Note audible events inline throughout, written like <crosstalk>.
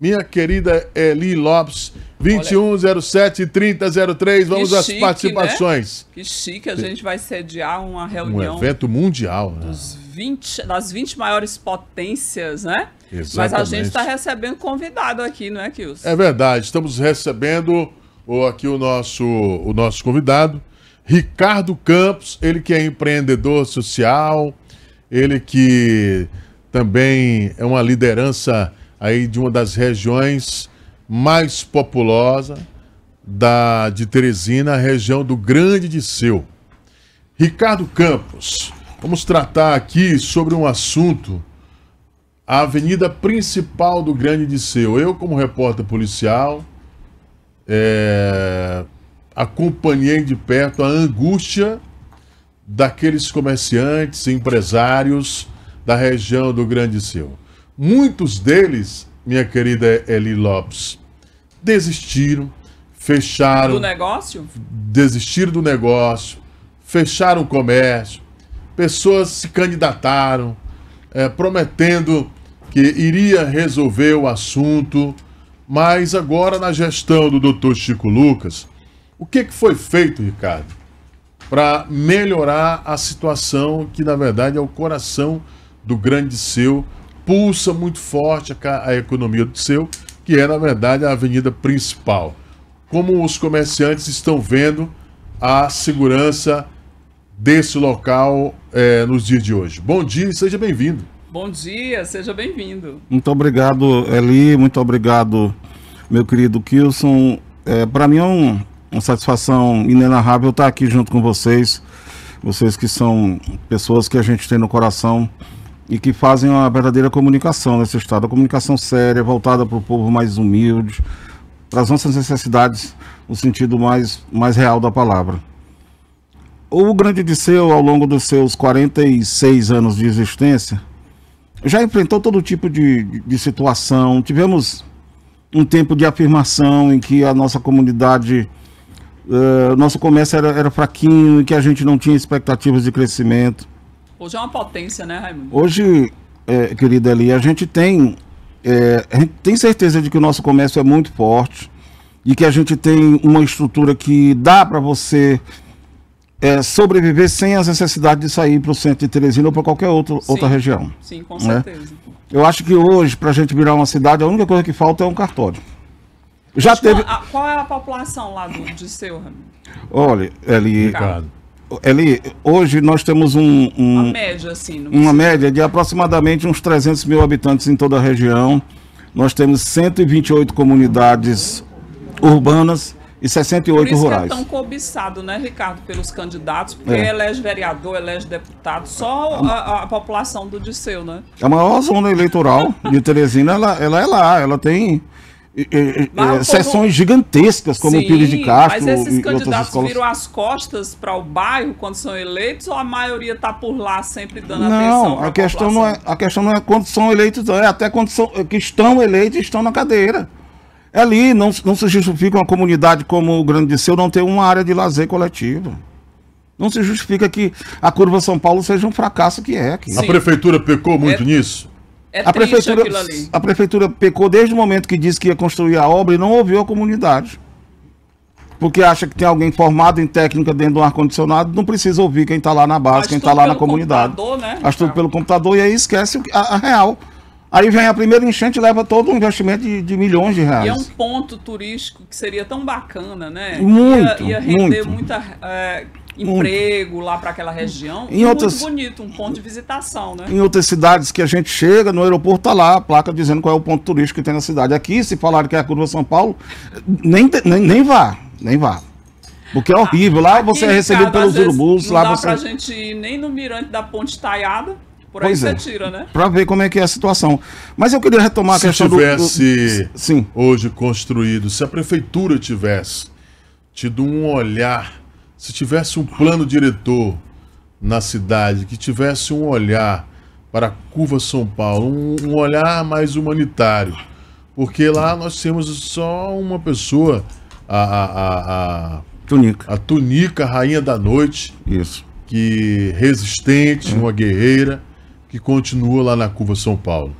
minha querida Eli Lopes. 2107-3003, vamos às né? participações. Né? Que chique, a gente vai sediar uma reunião. Um evento mundial, né? 20, das 20 maiores potências, né? Exatamente. Mas a gente está recebendo convidado aqui, não é, Kilson? É verdade, estamos recebendo aqui o nosso, o nosso convidado, Ricardo Campos, ele que é empreendedor social, ele que também é uma liderança aí de uma das regiões mais populosa da, de Teresina, a região do Grande Disseu. Ricardo Campos, vamos tratar aqui sobre um assunto, a avenida principal do Grande Disseu. Eu, como repórter policial, é, acompanhei de perto a angústia daqueles comerciantes, empresários da região do Grande Disseu. Muitos deles, minha querida Eli Lopes, desistiram, fecharam. Do negócio? Desistiram do negócio, fecharam o comércio, pessoas se candidataram, é, prometendo que iria resolver o assunto, mas agora na gestão do Dr. Chico Lucas, o que, que foi feito, Ricardo, para melhorar a situação que, na verdade, é o coração do grande seu impulsa muito forte a, a economia do seu, que é, na verdade, a avenida principal. Como os comerciantes estão vendo a segurança desse local é, nos dias de hoje. Bom dia e seja bem-vindo. Bom dia, seja bem-vindo. Muito obrigado, Eli, muito obrigado, meu querido Kilson. É, Para mim é um, uma satisfação inenarrável estar aqui junto com vocês, vocês que são pessoas que a gente tem no coração e que fazem uma verdadeira comunicação nesse estado. A comunicação séria, voltada para o povo mais humilde, para as nossas necessidades, no sentido mais, mais real da palavra. O Grande Disseu, ao longo dos seus 46 anos de existência, já enfrentou todo tipo de, de, de situação. Tivemos um tempo de afirmação em que a nossa comunidade, uh, nosso comércio era, era fraquinho, em que a gente não tinha expectativas de crescimento. Hoje é uma potência, né, Raimundo? Hoje, é, querida Eli, a gente tem. É, a gente tem certeza de que o nosso comércio é muito forte e que a gente tem uma estrutura que dá para você é, sobreviver sem as necessidades de sair para o centro de Teresina ou para qualquer outro, sim, outra região. Sim, com né? certeza. Eu acho que hoje, para a gente virar uma cidade, a única coisa que falta é um cartório. Já teve... Qual, a, qual, é a população lá do, de seu, Ramiro? Olha, Eli, Ricardo. Eli, hoje nós temos um, um, uma, média, assim, uma média de aproximadamente uns 300 mil habitantes em toda a região. Nós temos 128 comunidades urbanas e 68 Por isso rurais. Que é tão cobiçado, né, Ricardo, pelos candidatos, porque é. elege vereador, elege deputado, só a, a, a, população do Disseu, né? A maior zona eleitoral de Teresina, ela, ela é lá, ela tem não, é, sessões como... gigantescas como Sim, o Pires de Castro. Mas esses e candidatos escolas... viram as costas para o bairro quando são eleitos ou a maioria está por lá sempre dando não, atenção? Não, a questão não é a questão não é quando são eleitos, é até quando são, que estão eleitos e estão na cadeira. É ali não, não se justifica uma comunidade como o Grande Seu não ter uma área de lazer coletiva. Não se justifica que a curva São Paulo seja um fracasso que é. A prefeitura pecou muito é... nisso. É a, prefeitura, a prefeitura pecou desde o momento que disse que ia construir a obra e não ouviu a comunidade. Porque acha que tem alguém formado em técnica dentro do ar-condicionado, não precisa ouvir quem está lá na base, quem está lá na comunidade. Né? Faz tudo é. pelo computador e aí esquece a, a real. Aí vem a primeira enchente e leva todo um investimento de, de, milhões de reais. E é um ponto turístico que seria tão bacana, né? Muito, ia, ia render muito. muita. É, emprego lá para aquela região. Em outras, muito bonito, um ponto de visitação, né? Em outras cidades que a gente chega, no aeroporto está lá a placa dizendo qual é o ponto turístico que tem na cidade. Aqui, se falarem que é a curva São Paulo, nem, nem, nem vá, nem vá. Porque é ah, horrível. Lá Aqui, você é recebido pelos urubus. Não lá dá você... a gente ir nem no mirante da ponte taiada. Por pois aí é. você tira, né? Para ver como é que é a situação. Mas eu queria retomar se a questão tivesse do, Sim. hoje construído, se a prefeitura tivesse tido um olhar se tivesse um plano diretor na cidade, que tivesse um olhar para a curva São Paulo, um, um olhar mais humanitário, porque lá nós temos só uma pessoa, a, a, a Tunica. A Tunica, rainha da noite. Isso. Que resistente, uhum. uma guerreira, que continua lá na curva São Paulo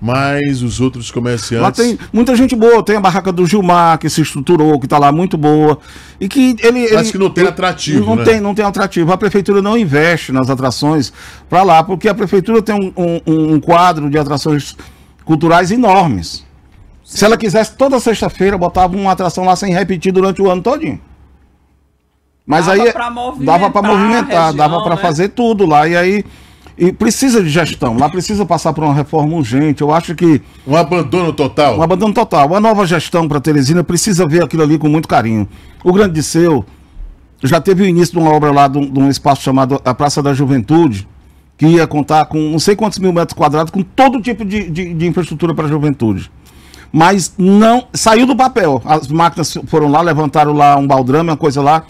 mas os outros comerciantes. Lá tem muita gente boa, tem a barraca do Gilmar, que se estruturou, que está lá muito boa. E que ele. ele Acho que não tem atrativo. Não, né? tem, não tem atrativo. A prefeitura não investe nas atrações para lá, porque a prefeitura tem um, um, um quadro de atrações culturais enormes. Sim. Se ela quisesse, toda sexta-feira botava uma atração lá sem repetir durante o ano todinho. Mas dava aí pra dava para movimentar, região, dava para né? fazer tudo lá. E aí e precisa de gestão, lá precisa passar por uma reforma urgente. Eu acho que. Um abandono total. Um abandono total. Uma nova gestão para Teresina precisa ver aquilo ali com muito carinho. O Grande Disseu já teve o início de uma obra lá, de um, de um espaço chamado a Praça da Juventude, que ia contar com não sei quantos mil metros quadrados, com todo tipo de, de, de infraestrutura para a juventude mas não saiu do papel. As máquinas foram lá, levantaram lá um baldrama, uma coisa lá.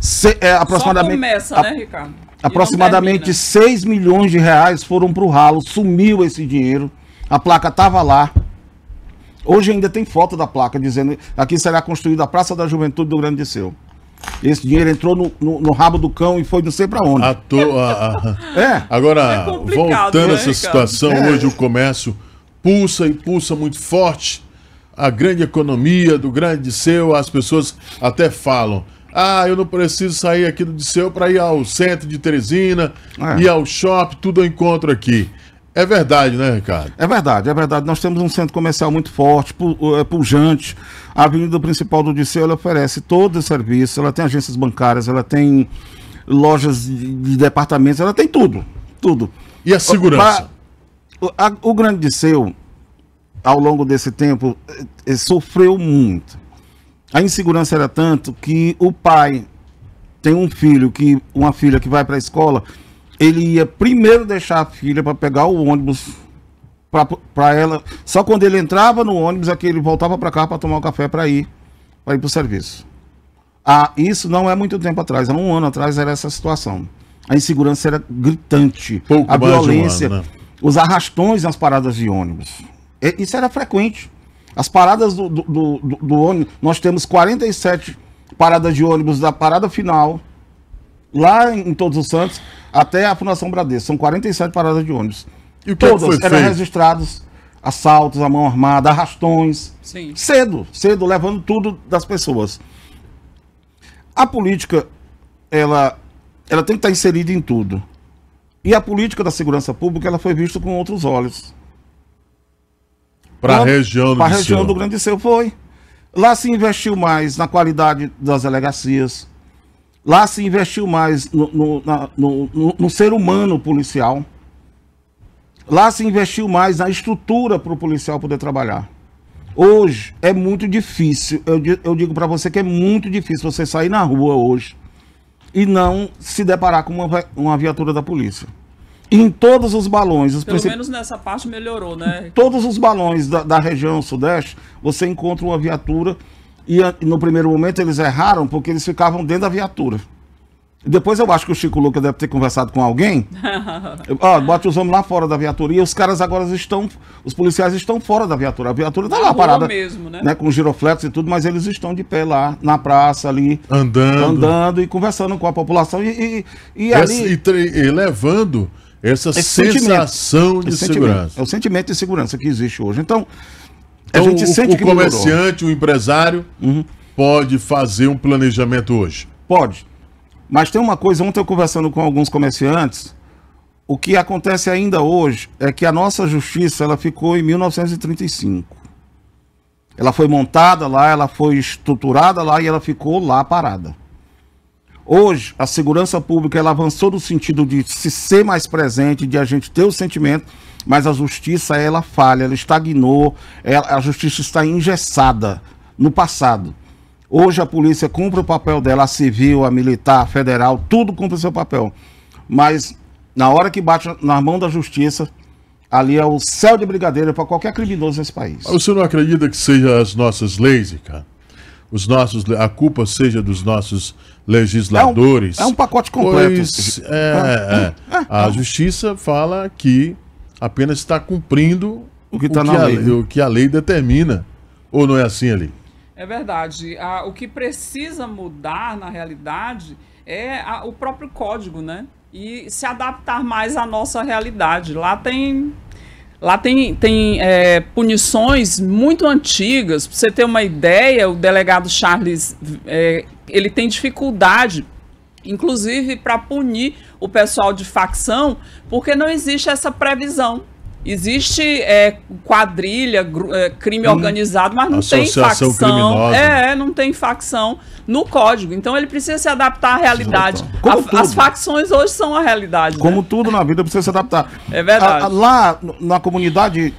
Se, é, aproximadamente, Só começa, né, Ricardo? Aproximadamente 6 milhões de reais foram para o ralo, sumiu esse dinheiro. A placa estava lá. Hoje ainda tem foto da placa dizendo aqui será construída a Praça da Juventude do Grande Seu. Esse dinheiro entrou no, no, no, rabo do cão e foi não sei para onde. A to... é. <laughs> Agora, é voltando a né, essa situação, é. hoje o comércio pulsa e pulsa muito forte. A grande economia do grande seu, as pessoas até falam ah, eu não preciso sair aqui do Disseu para ir ao centro de Teresina, é. ir ao shopping, tudo eu encontro aqui. É verdade, né, Ricardo? É verdade, é verdade. Nós temos um centro comercial muito forte, eh, pujante. A avenida principal do Disseu ela oferece todo o serviço, ela tem agências bancárias, ela tem lojas de departamentos, ela tem tudo. Tudo. E a segurança? O, a, o Grande Disseu, ao longo desse tempo, eh, eh, sofreu muito a insegurança era tanto que o pai tem um filho que uma filha que vai para a escola, ele ia primeiro deixar a filha para pegar o ônibus para ela. Só quando ele entrava no ônibus é que ele voltava para cá para tomar o um café para ir para ir para o serviço. Ah, isso não é muito tempo atrás, há um ano atrás era essa situação. A insegurança era gritante, Pouco a violência, um ano, né? os arrastões nas paradas de ônibus. Isso era frequente. As paradas do, do, do, do ônibus, nós temos 47 paradas de ônibus da parada final, lá em Todos os Santos, até a Fundação Bradesco. São 47 paradas de ônibus. E o é Todas eram feito? registrados assaltos à mão armada, arrastões. Sim. Cedo, cedo, levando tudo das pessoas. A política, ela, ela tem que estar inserida em tudo. E a política da segurança pública, ela foi vista com outros olhos. Para a região do Para a região do Grande Seu, foi. Lá se investiu mais na qualidade das delegacias. Lá se investiu mais no, no, na, no, no ser humano policial. Lá se investiu mais na estrutura para o policial poder trabalhar. Hoje é muito difícil, eu, eu digo para você que é muito difícil você sair na rua hoje e não se deparar com uma, uma viatura da polícia em todos os balões. Os Pelo menos nessa parte melhorou, né? Todos os balões da, da região sudeste, você encontra uma viatura e no primeiro momento eles erraram porque eles ficavam dentro da viatura. Depois eu acho que o Chico Luca deve ter conversado com alguém. <laughs> Ó, ah, os homens lá fora da viatura. E os caras agora estão. Os policiais estão fora da viatura. A viatura tá na lá parada. Mesmo, né? né? Com giroflex e tudo, mas eles estão de pé lá na praça ali. Andando. Andando e conversando com a população. E, e, e ali. E, e levando essa Esse sensação de segurança. É o sentimento de segurança que existe hoje. Então, então a gente o, sente o que O comerciante, melhorou. o empresário, uhum. pode fazer um planejamento hoje? Pode. Mas tem uma coisa, ontem eu conversando com alguns comerciantes, o que acontece ainda hoje é que a nossa justiça ela ficou em 1935. Ela foi montada lá, ela foi estruturada lá e ela ficou lá parada. Hoje, a segurança pública ela avançou no sentido de se ser mais presente, de a gente ter o sentimento, mas a justiça ela falha, ela estagnou, ela, a justiça está engessada no passado. Hoje a polícia cumpre o papel dela, a civil, a militar, a federal, tudo cumpre o seu papel. Mas na hora que bate na mão da justiça, ali é o céu de brigadeiro para qualquer criminoso nesse país. Você não acredita que sejam as nossas leis, Ricardo? os nossos, a culpa seja dos nossos legisladores. É um, é um pacote completo. Pois, é, ah, é, ah, ah, a justiça fala que apenas está cumprindo o que, tá o que, a, lei. Né? o que a lei determina. Ou não é assim ali? É verdade. o que precisa mudar, na realidade, é a, o próprio código, né? E se adaptar mais à nossa realidade. Lá tem Lá tem, tem é, punições muito antigas. para você ter uma ideia, o delegado Charles é, ele tem dificuldade, inclusive, para punir o pessoal de facção, porque não existe essa previsão Existe é, quadrilha, é, crime hum. organizado, mas não tem facção. Criminosa. É, é, não tem facção no código. Então ele precisa se adaptar à realidade. A, as facções hoje são a realidade. Como né? tudo na vida precisa se adaptar. É verdade. A, ah, a, lá na comunidade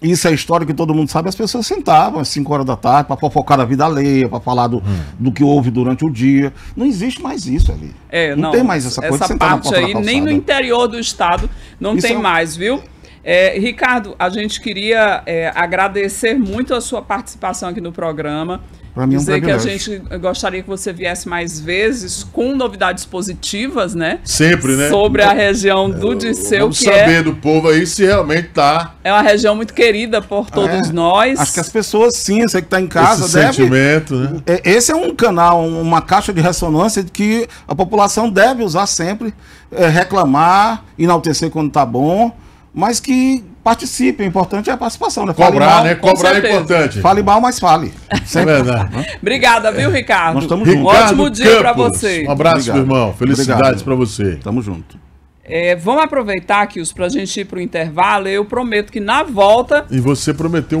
isso é história que todo mundo sabe, as pessoas sentavam às 5 horas da tarde para fofocar da vida alheia, para falar do, hum. do que houve durante o dia. Não existe mais isso ali. É, não, não tem mais essa, essa coisa essa sentar parte aí, nem no interior do estado não isso tem é um... mais, viu? É, Ricardo, a gente queria é, agradecer muito a sua participação aqui no programa. Para mim é um Dizer que a gente gostaria que você viesse mais vezes com novidades positivas, né? Sempre, né? Sobre a região é, do Disseu, Vamos que é saber é... do povo aí se realmente tá. É uma região muito querida por ah, todos é. nós. Acho que as pessoas, sim, você que está em casa, Esse deve... sentimento, né? É, esse é um canal, uma caixa de ressonância que a população deve usar sempre, reclamar, enaltecer quando tá bom mas que participe. O é importante é a participação, né? Cobrar, mal, né? Cobrar é importante. Fale mal, mas fale. É Sempre. É verdade. Obrigada, viu, é. Ricardo? Nós estamos juntos. Um ótimo dia para você. Um abraço, Obrigado. meu irmão. Felicidades para você. Tamo junto. É, vamos aproveitar, os para a gente ir para o intervalo. Eu prometo que na volta. E você prometeu um.